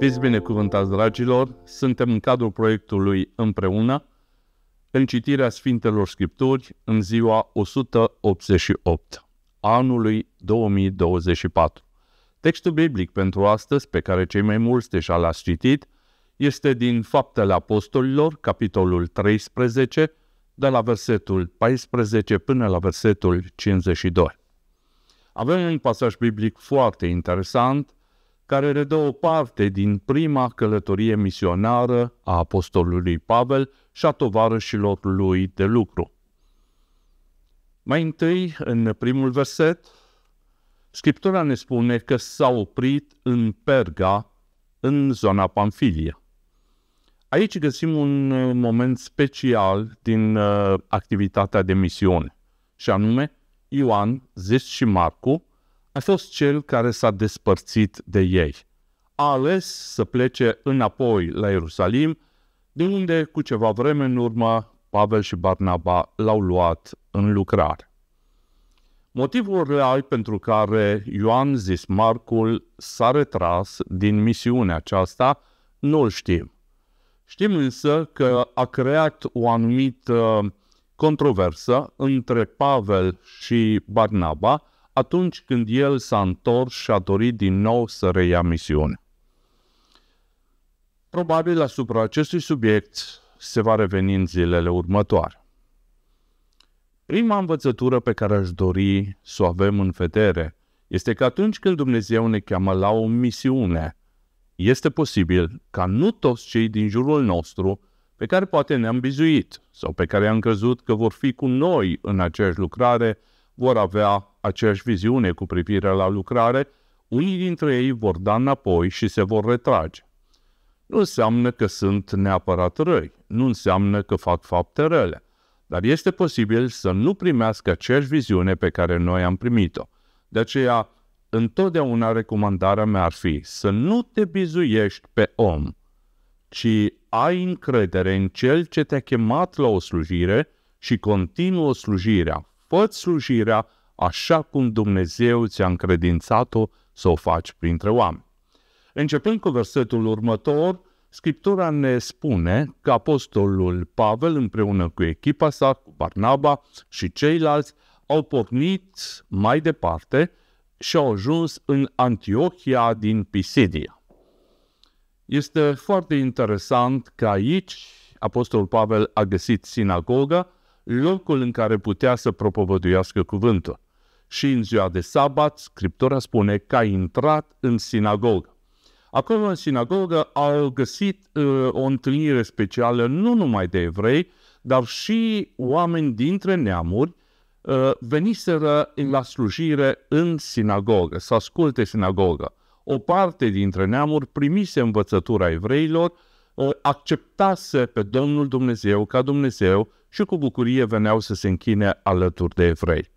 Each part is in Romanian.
Fiți binecuvântați, dragilor! Suntem în cadrul proiectului Împreună, în citirea Sfintelor Scripturi în ziua 188, anului 2024. Textul biblic pentru astăzi, pe care cei mai mulți deja l-ați citit, este din Faptele Apostolilor, capitolul 13, de la versetul 14 până la versetul 52. Avem un pasaj biblic foarte interesant – care redă o parte din prima călătorie misionară a apostolului Pavel și a tovarășilor lui de lucru. Mai întâi, în primul verset, Scriptura ne spune că s-a oprit în Perga, în zona Pamfilie. Aici găsim un uh, moment special din uh, activitatea de misiune, și anume Ioan, Zis și Marcu a fost cel care s-a despărțit de ei. A ales să plece înapoi la Ierusalim, de unde, cu ceva vreme în urmă, Pavel și Barnaba l-au luat în lucrare. Motivul real pentru care Ioan, zis Marcul, s-a retras din misiunea aceasta, nu-l știm. Știm însă că a creat o anumită controversă între Pavel și Barnaba – atunci când el s-a întors și a dorit din nou să reia misiunea. Probabil asupra acestui subiect se va reveni în zilele următoare. Prima învățătură pe care aș dori să o avem în vedere este că atunci când Dumnezeu ne cheamă la o misiune, este posibil ca nu toți cei din jurul nostru, pe care poate ne-am bizuit sau pe care am crezut că vor fi cu noi în aceeași lucrare, vor avea aceeași viziune cu privire la lucrare, unii dintre ei vor da înapoi și se vor retrage. Nu înseamnă că sunt neapărat răi, nu înseamnă că fac fapte rele, dar este posibil să nu primească aceeași viziune pe care noi am primit-o. De aceea, întotdeauna recomandarea mea ar fi să nu te bizuiești pe om, ci ai încredere în cel ce te-a chemat la o slujire și continuă slujirea. fă slujirea așa cum Dumnezeu ți-a încredințat-o să o faci printre oameni. Începând cu versetul următor, Scriptura ne spune că apostolul Pavel împreună cu echipa sa, cu Barnaba și ceilalți, au pornit mai departe și au ajuns în Antiochia din Pisidia. Este foarte interesant că aici apostolul Pavel a găsit sinagoga, locul în care putea să propovăduiască cuvântul și în ziua de sabat, Scriptura spune că a intrat în sinagogă. Acolo în sinagogă au găsit uh, o întâlnire specială nu numai de evrei, dar și oameni dintre neamuri uh, veniseră la slujire în sinagogă, să asculte sinagogă. O parte dintre neamuri primise învățătura evreilor, uh, acceptase pe Domnul Dumnezeu ca Dumnezeu și cu bucurie veneau să se închine alături de evrei.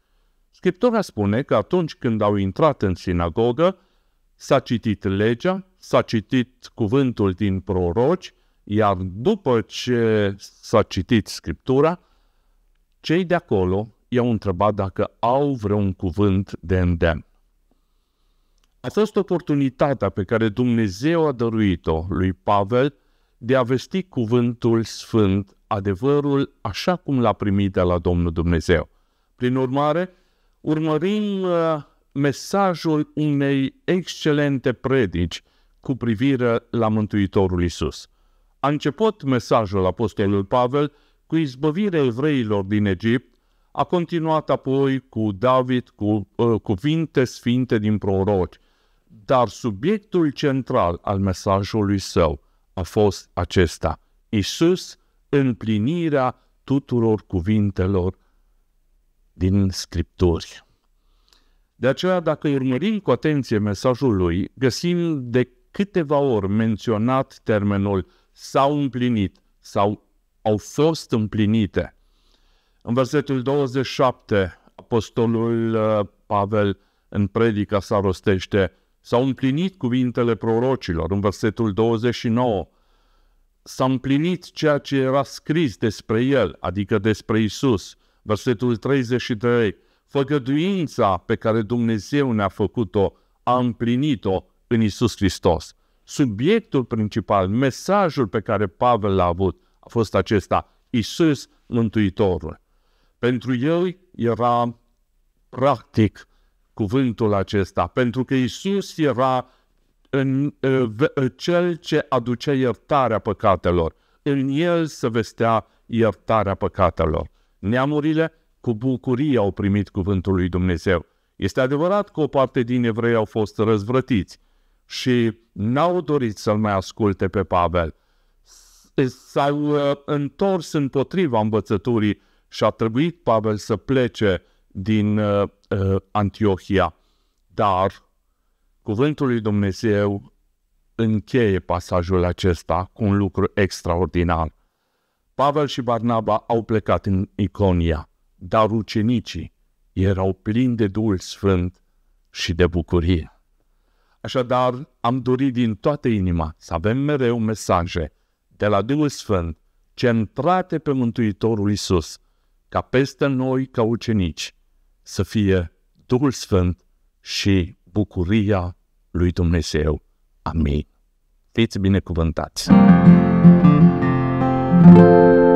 Scriptura spune că atunci când au intrat în sinagogă, s-a citit legea, s-a citit cuvântul din proroci, iar după ce s-a citit Scriptura, cei de acolo i-au întrebat dacă au vreun cuvânt de îndemn. A fost oportunitatea pe care Dumnezeu a dăruit-o lui Pavel de a vesti cuvântul sfânt, adevărul așa cum l-a primit de la Domnul Dumnezeu. Prin urmare, urmărim uh, mesajul unei excelente predici cu privire la Mântuitorul Isus. A început mesajul Apostolului Pavel cu izbăvirea evreilor din Egipt, a continuat apoi cu David, cu uh, cuvinte sfinte din proroci, dar subiectul central al mesajului său a fost acesta, Isus, împlinirea tuturor cuvintelor din Scripturi. De aceea, dacă urmărim cu atenție mesajul lui, găsim de câteva ori menționat termenul s-au împlinit sau au fost împlinite. În versetul 27, apostolul uh, Pavel în predica sa rostește s-au împlinit cuvintele prorocilor. În versetul 29, s-a împlinit ceea ce era scris despre el, adică despre Isus versetul 33, făgăduința pe care Dumnezeu ne-a făcut-o, a împlinit-o în Isus Hristos. Subiectul principal, mesajul pe care Pavel l-a avut a fost acesta, Isus Mântuitorul. Pentru el era practic cuvântul acesta, pentru că Isus era în, cel ce aducea iertarea păcatelor. În el se vestea iertarea păcatelor. Neamurile cu bucurie au primit cuvântul lui Dumnezeu. Este adevărat că o parte din evrei au fost răzvrătiți și n-au dorit să-l mai asculte pe Pavel. S-au uh, întors împotriva învățăturii și a trebuit Pavel să plece din uh, uh, Antiohia. Dar cuvântul lui Dumnezeu încheie pasajul acesta cu un lucru extraordinar. Pavel și Barnaba au plecat în Iconia, dar ucenicii erau plini de Duhul Sfânt și de bucurie. Așadar, am dorit din toată inima să avem mereu mesaje de la Duhul Sfânt centrate pe Mântuitorul Isus, ca peste noi, ca ucenici, să fie Duhul Sfânt și bucuria lui Dumnezeu. Amin. Fiți binecuvântați! Música